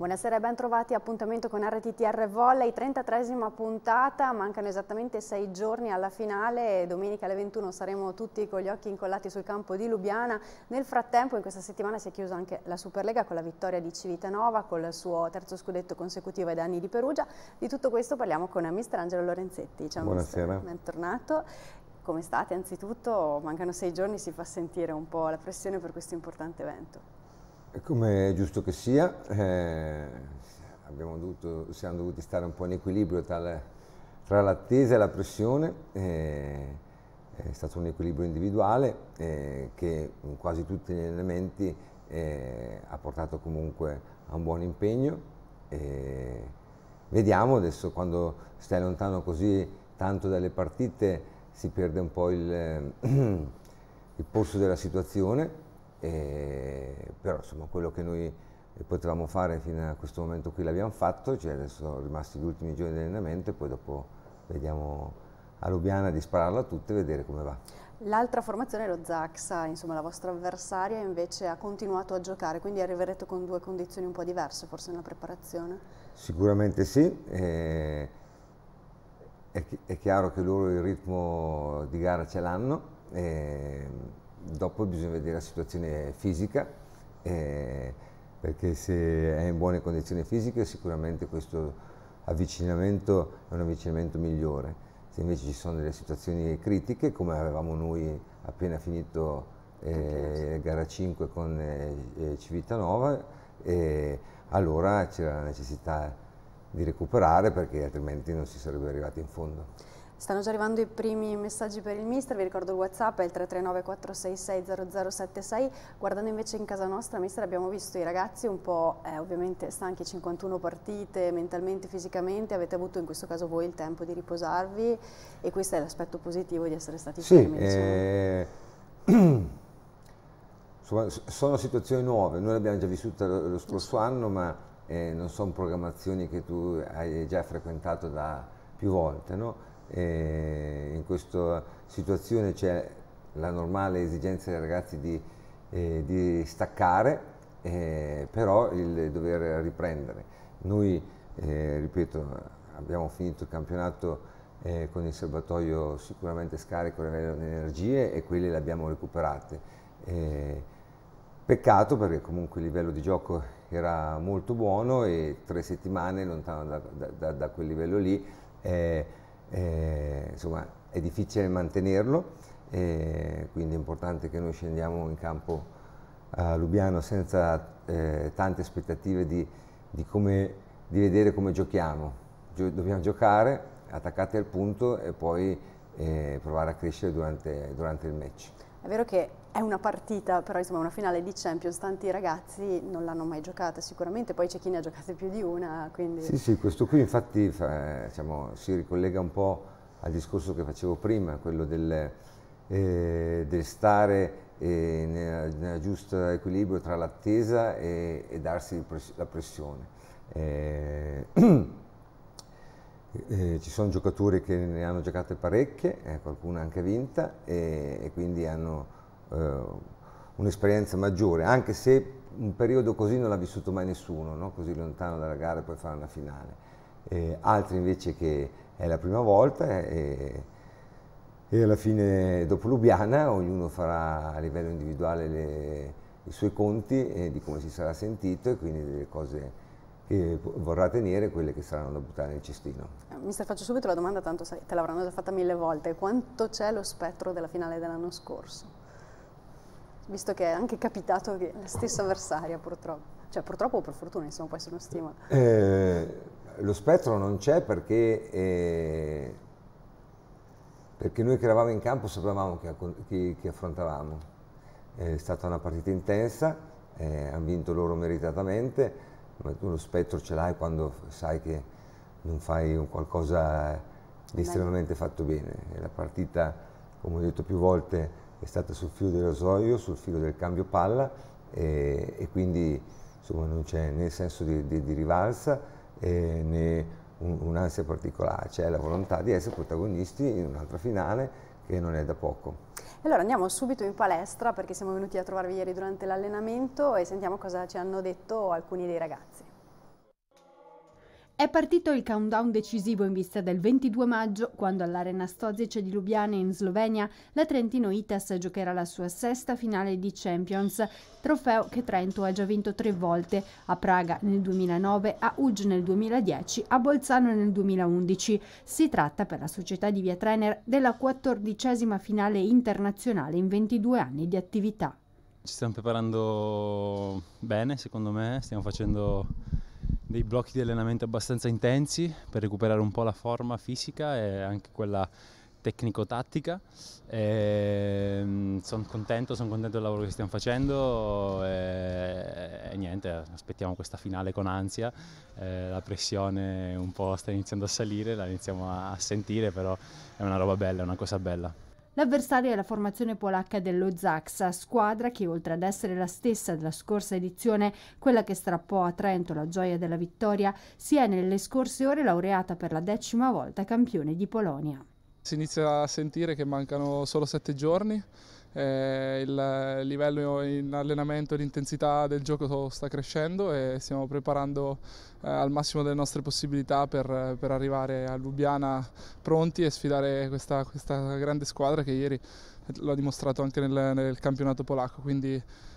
Buonasera e ben trovati, appuntamento con RTTR Volley, 33esima puntata, mancano esattamente sei giorni alla finale, domenica alle 21 saremo tutti con gli occhi incollati sul campo di Lubiana, nel frattempo in questa settimana si è chiusa anche la Superlega con la vittoria di Civitanova, col suo terzo scudetto consecutivo ai danni di Perugia, di tutto questo parliamo con Angelo Lorenzetti, ciao Buonasera. Mister, bentornato. Come state? Anzitutto mancano sei giorni, si fa sentire un po' la pressione per questo importante evento come è giusto che sia, eh, dovuto, siamo dovuti stare un po' in equilibrio tra, tra l'attesa e la pressione. Eh, è stato un equilibrio individuale eh, che in quasi tutti gli elementi eh, ha portato comunque a un buon impegno. E vediamo adesso quando stai lontano così tanto dalle partite si perde un po' il, il, il polso della situazione e, però insomma quello che noi potevamo fare fino a questo momento qui l'abbiamo fatto, cioè adesso sono rimasti gli ultimi giorni di allenamento e poi dopo vediamo a Lubiana di spararla tutta e vedere come va. L'altra formazione è lo Zaxa, insomma la vostra avversaria invece ha continuato a giocare, quindi arriverete con due condizioni un po' diverse forse nella preparazione? Sicuramente sì, eh, è, è, chiaro che loro il ritmo di gara ce l'hanno, dopo bisogna vedere la situazione fisica, eh, perché se è in buone condizioni fisiche sicuramente questo avvicinamento è un avvicinamento migliore. Se invece ci sono delle situazioni critiche, come avevamo noi appena finito eh, gara 5 con eh, eh, Civitanova, eh, allora c'era la necessità di recuperare perché altrimenti non si sarebbe arrivati in fondo. Stanno già arrivando i primi messaggi per il mister, vi ricordo il WhatsApp è il 339 466 0076. Guardando invece in casa nostra, mister, abbiamo visto i ragazzi un po' eh, ovviamente stanchi 51 partite, mentalmente, fisicamente, avete avuto in questo caso voi il tempo di riposarvi e questo è l'aspetto positivo di essere stati sì, fermi. Diciamo. Eh... Insomma, sono situazioni nuove, noi le abbiamo già vissute lo scorso anno, ma eh, non sono programmazioni che tu hai già frequentato da più volte, no? eh, in questa situazione c'è la normale esigenza dei ragazzi di, eh, di staccare, eh, però il dover riprendere. Noi, eh, ripeto, abbiamo finito il campionato eh, con il serbatoio sicuramente scarico a livello di energie e quelle le abbiamo recuperate. Eh, peccato perché comunque il livello di gioco era molto buono e tre settimane lontano da, da, da quel livello lì eh, eh, insomma è difficile mantenerlo, eh, quindi è importante che noi scendiamo in campo a Lubiano senza eh, tante aspettative di, di, come, di, vedere come giochiamo. Gio dobbiamo giocare attaccati al punto e poi eh, provare a crescere durante, durante il match. È vero che è una partita, però insomma una finale di Champions, tanti ragazzi non l'hanno mai giocata sicuramente, poi c'è chi ne ha giocate più di una. Quindi... Sì, sì, questo qui infatti fa, diciamo, si ricollega un po' al discorso che facevo prima, quello del, eh, del stare eh, nel, nel, giusto equilibrio tra l'attesa e, e, darsi la pressione. Eh, Eh, ci sono giocatori che ne hanno giocate parecchie, eh, qualcuna anche vinta, e, e quindi hanno eh, un'esperienza maggiore, anche se un periodo così non l'ha vissuto mai nessuno, no? così lontano dalla gara e poi fare una finale. E altri invece che è la prima volta e, e, alla fine dopo Lubiana ognuno farà a livello individuale le, i suoi conti di come si sarà sentito e quindi delle cose che vorrà tenere quelle che saranno da buttare nel cestino. Eh, Mister, faccio subito la domanda, tanto te l'avranno già fatta mille volte. Quanto c'è lo spettro della finale dell'anno scorso? visto che è anche capitato che la stessa avversaria purtroppo, cioè purtroppo o per fortuna insomma può essere uno stima. Eh, lo spettro non c'è perché, eh, perché, noi che eravamo in campo sapevamo chi, chi, chi affrontavamo. È stata una partita intensa, eh, hanno vinto loro meritatamente, ma tu lo spettro ce l'hai quando sai che non fai un qualcosa di eh, estremamente fatto bene. La partita, come ho detto più volte, è stata sul filo del rasoio, sul filo del cambio palla e, e quindi insomma, non c'è né senso di, di, di rivalsa eh, né un'ansia particolare, c'è la volontà di essere protagonisti in un'altra finale che non è da poco. Allora andiamo subito in palestra perché siamo venuti a trovarvi ieri durante l'allenamento e sentiamo cosa ci hanno detto alcuni dei ragazzi. È partito il countdown decisivo in vista del 22 maggio, quando all'Arena Stozice di Lubiana in Slovenia la Trentino Itas giocherà la sua sesta finale di Champions, trofeo che Trento ha già vinto tre volte, a Praga nel 2009, a Uge nel 2010, a Bolzano nel 2011. Si tratta per la società di Via Trainer della quattordicesima finale internazionale in 22 anni di attività. Ci stiamo preparando bene, secondo me, stiamo facendo dei blocchi di allenamento abbastanza intensi per recuperare un po' la forma fisica e anche quella tecnico-tattica. Ehm, sono contento, sono contento del lavoro che stiamo facendo e, e niente, aspettiamo questa finale con ansia. E, eh, la pressione un po' sta iniziando a salire, la iniziamo a, a sentire, però è una roba bella, è una cosa bella. L'avversario è la formazione polacca dello Zaxa, squadra che oltre ad essere la stessa della scorsa edizione, quella che strappò a Trento la gioia della vittoria, si è nelle scorse ore laureata per la decima volta campione di Polonia. Si inizia a sentire che mancano solo sette giorni eh, il livello in allenamento e l'intensità del gioco sta crescendo e stiamo preparando eh, al massimo delle nostre possibilità per, per, arrivare a Lubiana pronti e sfidare questa, questa grande squadra che ieri l'ha dimostrato anche nel, nel campionato polacco. Quindi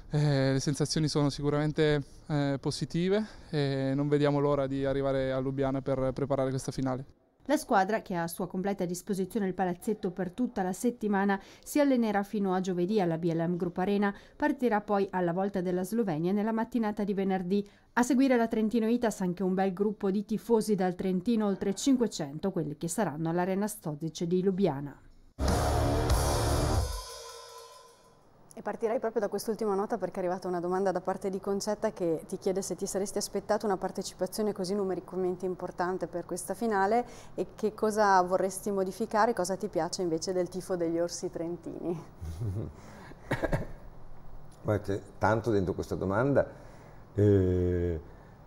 eh, le sensazioni sono sicuramente eh, positive e non vediamo l'ora di arrivare a Lubiana per preparare questa finale. La squadra, che ha a sua completa disposizione il palazzetto per tutta la settimana, si allenerà fino a giovedì alla BLM Group Arena, partirà poi alla volta della Slovenia nella mattinata di venerdì. A seguire la Trentino Itas anche un bel gruppo di tifosi dal Trentino, oltre 500, quelli che saranno all'Arena Stodice di Lubiana. Partirei proprio da quest'ultima nota perché è arrivata una domanda da parte di Concetta che ti chiede se ti saresti aspettato una partecipazione così numericamente importante per questa finale e che cosa vorresti modificare, cosa ti piace invece del tifo degli orsi trentini. Guarda, tanto dentro questa domanda. Eh,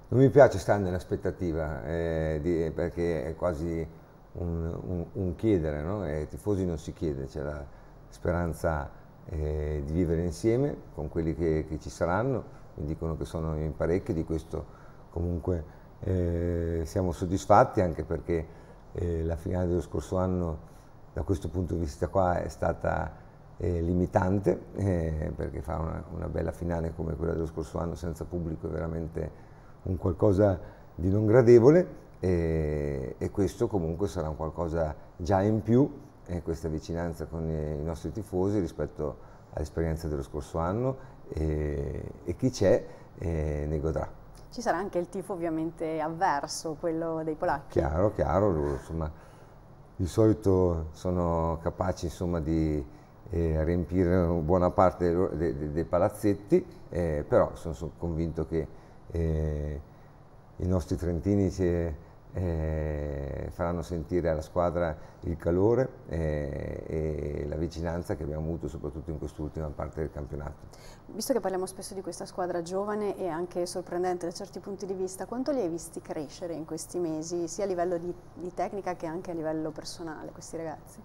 non mi piace stare nell'aspettativa eh, eh perché è quasi un, un, un chiedere, no? Eh, i tifosi non si chiede, c'è la speranza eh, di vivere insieme con quelli che, che, ci saranno, mi dicono che sono in parecchi, di questo comunque eh, siamo soddisfatti anche perché eh, la finale dello scorso anno da questo punto di vista qua è stata eh, limitante eh, perché fare una, una, bella finale come quella dello scorso anno senza pubblico è veramente un qualcosa di non gradevole eh, e questo comunque sarà un qualcosa già in più eh, questa vicinanza con i nostri tifosi rispetto all'esperienza dello scorso anno e, e chi c'è eh, ne godrà. Ci sarà anche il tifo ovviamente avverso, quello dei polacchi. Chiaro, chiaro, insomma, di solito sono capaci insomma, di eh, riempire buona parte dei, dei, dei palazzetti, eh, però sono, sono, convinto che eh, i nostri trentini... Si, eh, faranno sentire alla squadra il calore eh, e la vicinanza che abbiamo avuto soprattutto in quest'ultima parte del campionato. Visto che parliamo spesso di questa squadra giovane e anche sorprendente da certi punti di vista, quanto li hai visti crescere in questi mesi, sia a livello di, di tecnica che anche a livello personale, questi ragazzi?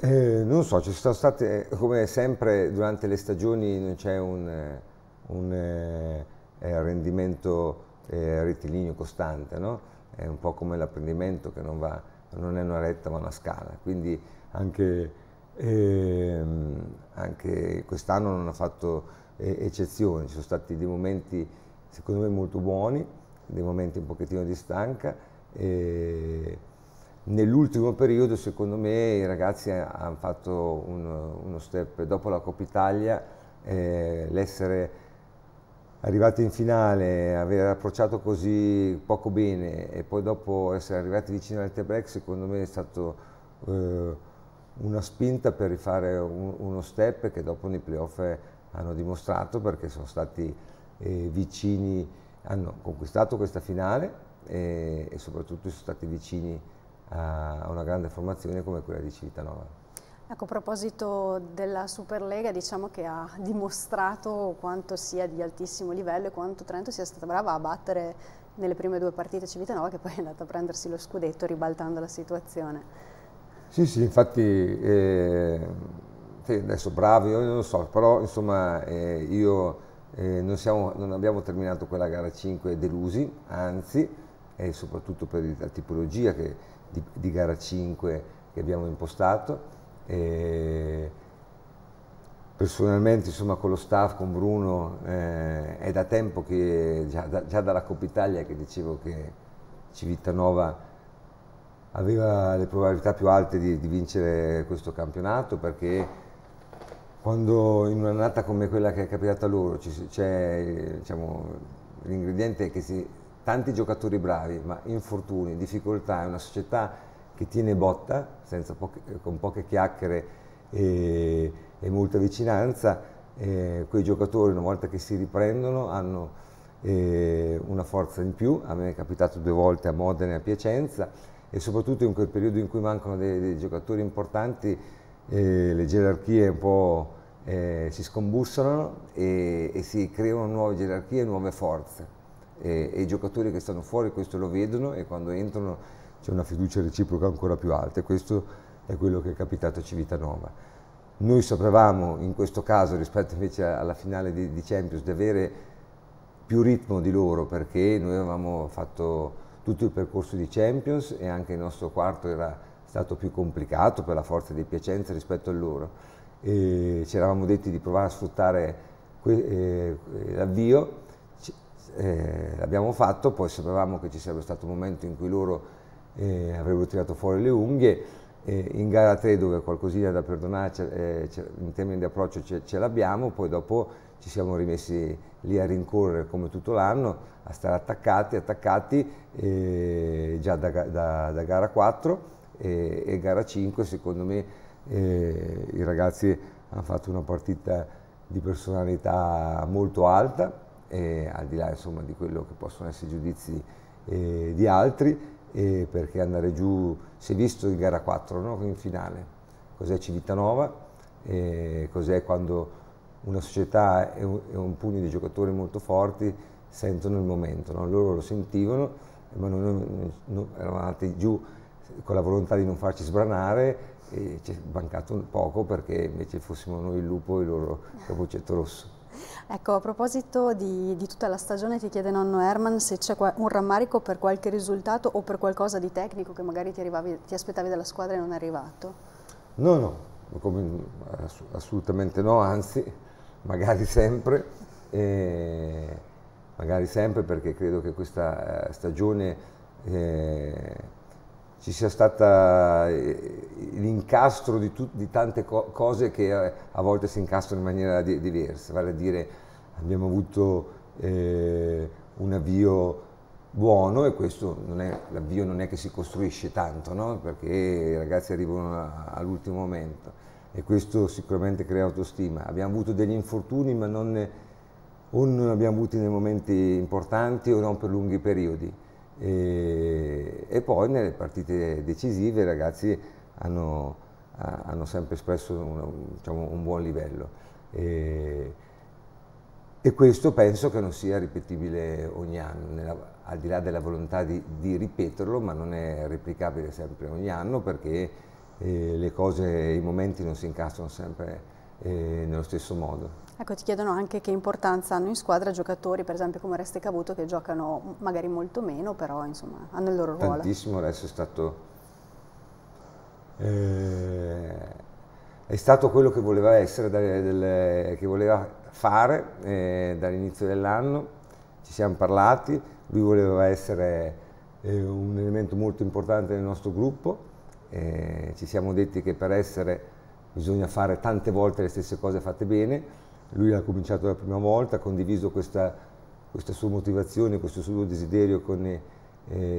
Eh, non so, ci sono state, eh, come sempre durante le stagioni non c'è un, eh, un eh, rendimento eh, rettilineo costante, no? è un po' come l'apprendimento che non, va, non, è una retta ma una scala, quindi anche, ehm, anche quest'anno non ha fatto eh, eccezione, ci sono stati dei momenti secondo me molto buoni, dei momenti un pochettino di stanca. E nell'ultimo periodo secondo me i ragazzi hanno fatto un, uno step dopo la Coppa Italia, eh, l'essere arrivati in finale, aver approcciato così poco bene e poi dopo essere arrivati vicino al break secondo me è stato eh, una spinta per rifare un, uno step che dopo nei playoff hanno dimostrato perché sono stati eh, vicini, hanno conquistato questa finale e, e soprattutto sono stati vicini a una grande formazione come quella di Civitanova. Ecco, a proposito della Superlega, diciamo che ha dimostrato quanto sia di altissimo livello e quanto Trento sia stata brava a battere nelle prime due partite Civitanova, che poi è andata a prendersi lo scudetto ribaltando la situazione. Sì, sì, infatti, eh, sì, adesso bravi, io non lo so, però insomma eh, io eh, non, siamo, non, abbiamo terminato quella gara 5 delusi, anzi, e soprattutto per la tipologia che, di, di gara 5 che abbiamo impostato e personalmente insomma con lo staff, con Bruno, eh, è da tempo che già, da, già, dalla Coppa Italia che dicevo che Civitanova aveva le probabilità più alte di, di vincere questo campionato perché quando in un'annata come quella che è capitata loro c'è diciamo, l'ingrediente che si, tanti giocatori bravi, ma infortuni, difficoltà, è una società che tiene botta, poche, eh, con poche chiacchiere e, e molta vicinanza, eh, quei giocatori una volta che si riprendono hanno eh, una forza in più, a me è capitato due volte a Modena e a Piacenza e soprattutto in quel periodo in cui mancano dei, dei giocatori importanti eh, le gerarchie un po' eh, si scombussano e, e, si creano nuove gerarchie, nuove forze e, e i giocatori che stanno fuori questo lo vedono e quando entrano c'è una fiducia reciproca ancora più alta e questo è quello che è capitato a Civitanova. Noi sapevamo in questo caso rispetto invece alla finale di, di Champions di avere più ritmo di loro perché noi avevamo fatto tutto il percorso di Champions e anche il nostro quarto era stato più complicato per la forza di Piacenza rispetto a loro e ci eravamo detti di provare a sfruttare eh, l'avvio, eh, l'abbiamo fatto, poi sapevamo che ci sarebbe stato un momento in cui loro eh, avrebbero tirato fuori le unghie. Eh, in gara 3 dove qualcosina da perdonare eh, in termini di approccio ce, ce l'abbiamo, poi dopo ci siamo rimessi lì a rincorrere come tutto l'anno, a stare attaccati, attaccati eh, già da, da, da, gara 4 e, e, gara 5 secondo me eh, i ragazzi hanno fatto una partita di personalità molto alta, eh, al di là insomma, di quello che possono essere giudizi eh, di altri eh, perché andare giù, si è visto in gara 4, no? in finale, cos'è Civitanova, eh, cos'è quando una società e un, e un, pugno di giocatori molto forti sentono il momento, no? loro lo sentivano, ma noi, noi, noi eravamo andati giù con la volontà di non farci sbranare e ci è mancato poco perché invece fossimo noi il lupo e loro il capuccetto rosso. Ecco, a proposito di, di, tutta la stagione ti chiede nonno Herman se c'è un rammarico per qualche risultato o per qualcosa di tecnico che magari ti, arrivavi, ti aspettavi dalla squadra e non è arrivato. No, no, come, assolutamente no, anzi, magari sempre, eh, magari sempre perché credo che questa eh, stagione... Eh, ci sia stato eh, l'incastro di, di, tante co cose che eh, a volte si incastrano in maniera di diversa, vale a dire abbiamo avuto eh, un avvio buono e questo l'avvio non è che si costruisce tanto, no? perché i ragazzi arrivano all'ultimo momento e questo sicuramente crea autostima. Abbiamo avuto degli infortuni ma non, o non abbiamo avuti nei momenti importanti o non per lunghi periodi e, e poi nelle partite decisive i ragazzi hanno, hanno sempre espresso un, diciamo, un buon livello. E, e, questo penso che non sia ripetibile ogni anno, nella, al di là della volontà di, di, ripeterlo, ma non è replicabile sempre ogni anno perché eh, le cose, i momenti non si incastrano sempre eh, nello stesso modo. Ecco, ti chiedono anche che importanza hanno in squadra giocatori, per esempio come Reste Cavuto, che giocano magari molto meno, però insomma hanno il loro ruolo. Tantissimo, adesso è stato, eh, è stato quello che voleva essere, del, che voleva fare eh, dall'inizio dell'anno, ci siamo parlati, lui voleva essere eh, un elemento molto importante del nostro gruppo, eh, ci siamo detti che per essere bisogna fare tante volte le stesse cose fatte bene, lui l'ha cominciato la prima volta, ha condiviso questa, questa sua motivazione, questo suo desiderio con eh,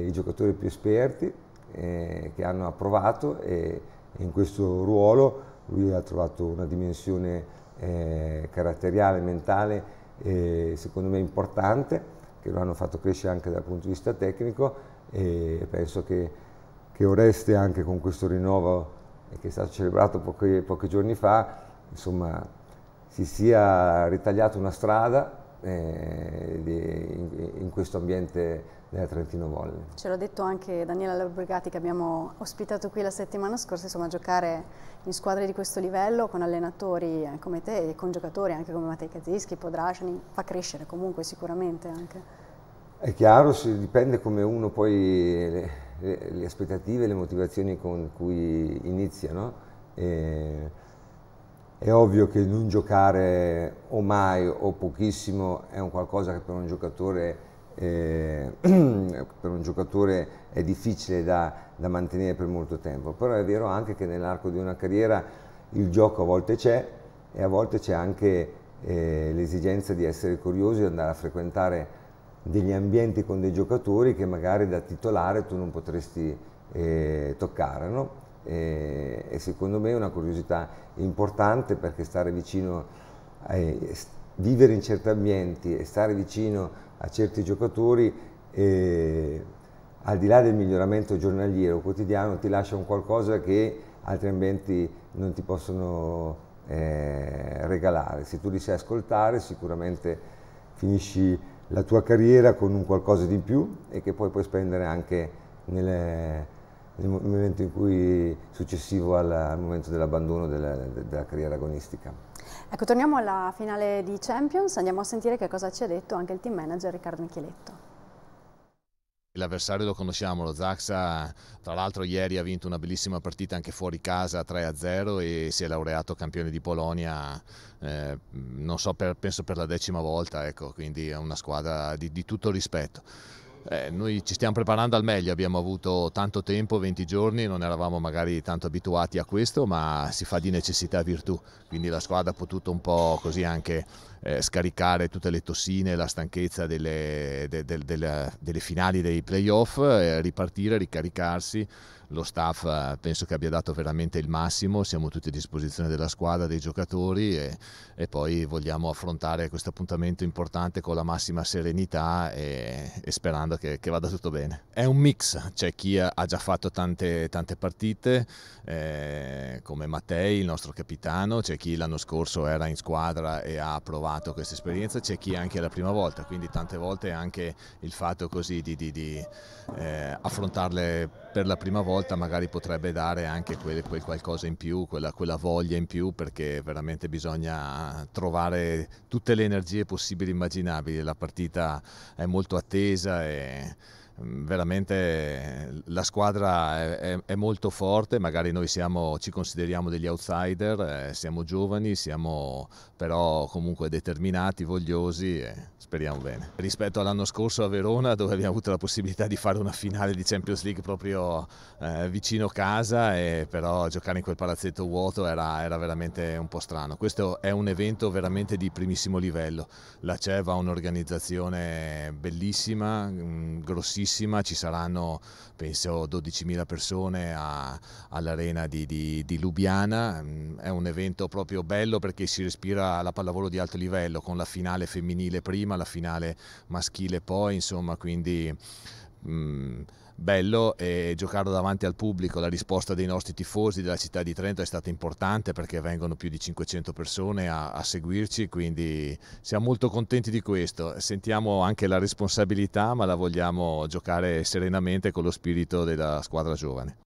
i giocatori più esperti eh, che hanno approvato e in questo ruolo lui ha trovato una dimensione eh, caratteriale, mentale, eh, secondo me importante, che lo hanno fatto crescere anche dal punto di vista tecnico e penso che, che Oreste anche con questo rinnovo che è stato celebrato pochi, pochi giorni fa, insomma, si sia ritagliata una strada eh, in, in, questo ambiente della Trentino Volley. Ce l'ha detto anche Daniela Labrigati che abbiamo ospitato qui la settimana scorsa, insomma giocare in squadre di questo livello con allenatori eh, come te e con giocatori anche come Matei Kazinski, Podrasciani, fa crescere comunque sicuramente anche. È chiaro, dipende come uno poi le, le, le aspettative, le motivazioni con cui inizia, no? E, eh, è ovvio che non giocare o mai o pochissimo è un qualcosa che per un giocatore, eh, per un giocatore è difficile da, da, mantenere per molto tempo, però è vero anche che nell'arco di una carriera il gioco a volte c'è e a volte c'è anche eh, l'esigenza di essere curiosi e andare a frequentare degli ambienti con dei giocatori che magari da titolare tu non potresti eh, toccare. No? e, eh, e secondo me è una curiosità importante perché stare vicino, a, eh, vivere in certi ambienti e stare vicino a certi giocatori eh, al di là del miglioramento giornaliero quotidiano ti lascia un qualcosa che altri ambienti non ti possono eh, regalare. Se tu li sai ascoltare sicuramente finisci la tua carriera con un qualcosa di più e che poi puoi spendere anche nelle, nel momento in cui, successivo alla, al momento dell'abbandono della, della, carriera agonistica. Ecco, torniamo alla finale di Champions, andiamo a sentire che cosa ci ha detto anche il team manager Riccardo Micheletto. L'avversario lo conosciamo, lo Zaxa tra l'altro ieri ha vinto una bellissima partita anche fuori casa 3-0 e si è laureato campione di Polonia, eh, non so, per, penso per la decima volta, ecco, quindi è una squadra di, di tutto rispetto. Eh, noi ci stiamo preparando al meglio, abbiamo avuto tanto tempo, 20 giorni, non eravamo magari tanto abituati a questo, ma si fa di necessità virtù, quindi la squadra ha potuto un po' così anche eh, scaricare tutte le tossine, e la stanchezza delle, de, de, de, delle finali dei playoff, eh, ripartire, ricaricarsi. Lo staff eh, penso che abbia dato veramente il massimo, siamo tutti a disposizione della squadra, dei giocatori e, e poi vogliamo affrontare questo appuntamento importante con la massima serenità e, e sperando che, che, vada tutto bene. È un mix, c'è chi ha già fatto tante, tante partite eh, come Mattei, il nostro capitano, c'è chi l'anno scorso era in squadra e ha provato provato questa esperienza, c'è chi anche la prima volta, quindi tante volte anche il fatto così di, di, di eh, affrontarle per la prima volta magari potrebbe dare anche quel, quel qualcosa in più, quella, quella, voglia in più, perché veramente bisogna trovare tutte le energie possibili e immaginabili, la partita è molto attesa e Ehm, veramente eh, la squadra è, è, è, molto forte, magari noi siamo, ci consideriamo degli outsider, eh, siamo giovani, siamo però comunque determinati, vogliosi e speriamo bene. Rispetto all'anno scorso a Verona dove abbiamo avuto la possibilità di fare una finale di Champions League proprio eh, vicino casa e però giocare in quel palazzetto vuoto era, era, veramente un po' strano. Questo è un evento veramente di primissimo livello, la CEV ha un'organizzazione bellissima, mm, grossissima, grossissima, ci saranno penso 12.000 persone a, all'arena di, di, di, Lubiana, mm, è un evento proprio bello perché si respira la pallavolo di alto livello con la finale femminile prima, la finale maschile poi, insomma quindi... Mh, mm, bello e giocarlo davanti al pubblico. La risposta dei nostri tifosi della città di Trento è stata importante perché vengono più di 500 persone a, a seguirci, quindi siamo molto contenti di questo. Sentiamo anche la responsabilità, ma la vogliamo giocare serenamente con lo spirito della squadra giovane.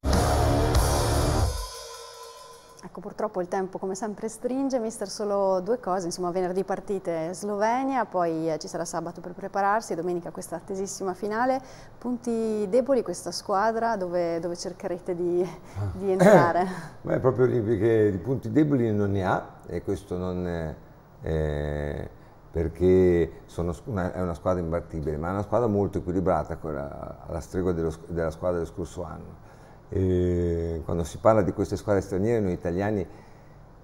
Ecco, purtroppo il tempo come sempre stringe, mister solo due cose, insomma venerdì partite Slovenia, poi eh, ci sarà sabato per prepararsi, domenica questa attesissima finale, punti deboli questa squadra dove, dove cercherete di, di entrare? Beh, proprio lì perché di punti deboli non ne ha e questo non è, eh, perché una, è una squadra imbattibile, ma è una squadra molto equilibrata quella, alla stregua dello, della squadra dello scorso anno eh, quando si parla di queste squadre straniere noi italiani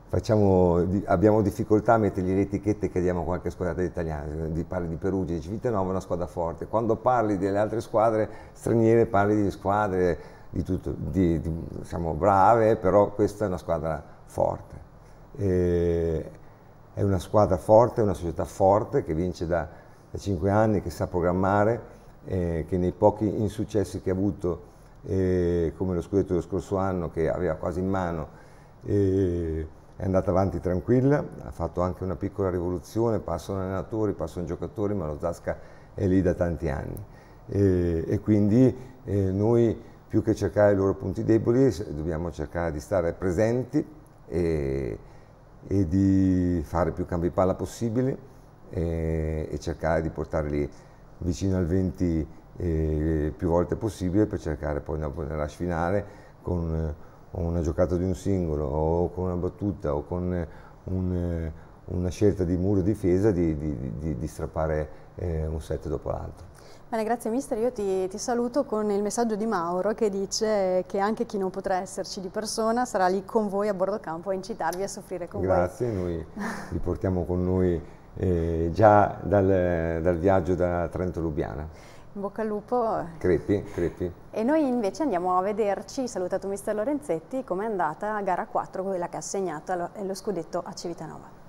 facciamo, abbiamo difficoltà a mettergli le etichette che diamo a qualche squadra italiana, di, parli di Perugia, di Civitanova è una squadra forte, quando parli delle altre squadre straniere parli di squadre di tutto, di, diciamo, brave, però questa è una squadra forte. E, eh, è una squadra forte, una società forte che vince da, da 5 anni, che sa programmare, eh, che nei pochi insuccessi che ha avuto eh, come lo scudetto dello scorso anno che aveva quasi in mano, eh, è andata avanti tranquilla, ha fatto anche una piccola rivoluzione, passano allenatori, passano giocatori, ma lo Zasca è lì da tanti anni eh, e quindi eh, noi più che cercare i loro punti deboli dobbiamo cercare di stare presenti e, e di fare più cambi palla possibili e, e cercare di portarli vicino al 20 eh, più volte possibile per cercare poi dopo nella rush finale con eh, una giocata di un singolo o con una battuta o con eh, un, eh, una scelta di muro difesa di, di, di, di strappare eh, un set dopo l'altro. Bene, grazie mister, io ti, ti, saluto con il messaggio di Mauro che dice che anche chi non potrà esserci di persona sarà lì con voi a bordo campo a incitarvi a soffrire con grazie, voi. Grazie, noi li portiamo con noi eh, già dal, dal viaggio da Trento-Lubiana bocca al lupo. Crepi, crepi. E noi invece andiamo a vederci, salutato mister Lorenzetti, com'è andata a gara 4, quella che ha segnato lo scudetto a Civitanova.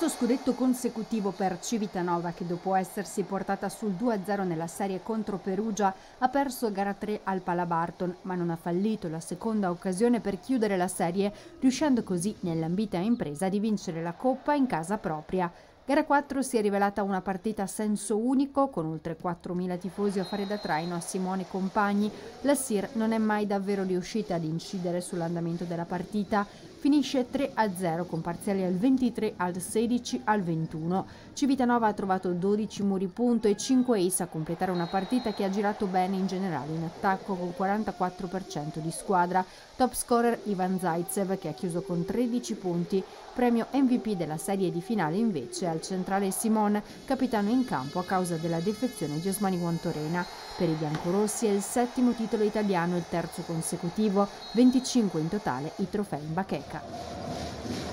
Quarto scudetto consecutivo per Civitanova che dopo essersi portata sul 2-0 nella serie contro Perugia ha perso gara 3 al Palabarton ma non ha fallito la seconda occasione per chiudere la serie riuscendo così nell'ambita impresa di vincere la Coppa in casa propria. Gara 4 si è rivelata una partita a senso unico, con oltre 4.000 tifosi a fare da traino a Simone Compagni. La Sir non è mai davvero riuscita ad incidere sull'andamento della partita. Finisce 3-0 con parziali al 23, al 16, al 21. Civitanova ha trovato 12 muri punto e 5 ace a completare una partita che ha girato bene in generale in attacco con 44% di squadra. Top scorer Ivan Zaitsev che ha chiuso con 13 punti premio MVP della serie di finale invece al centrale Simon, capitano in campo a causa della defezione di Osmani Guantorena. Per i biancorossi è il settimo titolo italiano, e il terzo consecutivo, 25 in totale i trofei in bacheca.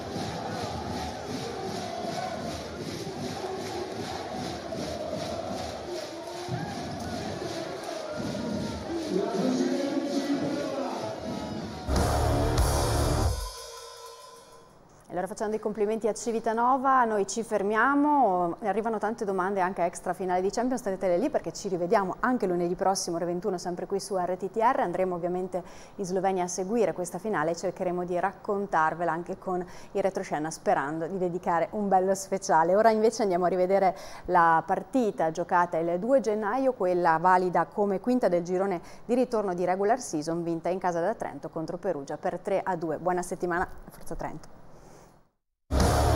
Allora facendo i complimenti a Civitanova, noi ci fermiamo, arrivano tante domande anche extra finale di Champions, state lì perché ci rivediamo anche lunedì prossimo, ore 21, sempre qui su RTTR, andremo ovviamente in Slovenia a seguire questa finale e cercheremo di raccontarvela anche con il retroscena sperando di dedicare un bello speciale. Ora invece andiamo a rivedere la partita giocata il 2 gennaio, quella valida come quinta del girone di ritorno di regular season, vinta in casa da Trento contro Perugia per 3 a 2. Buona settimana, Forza Trento. you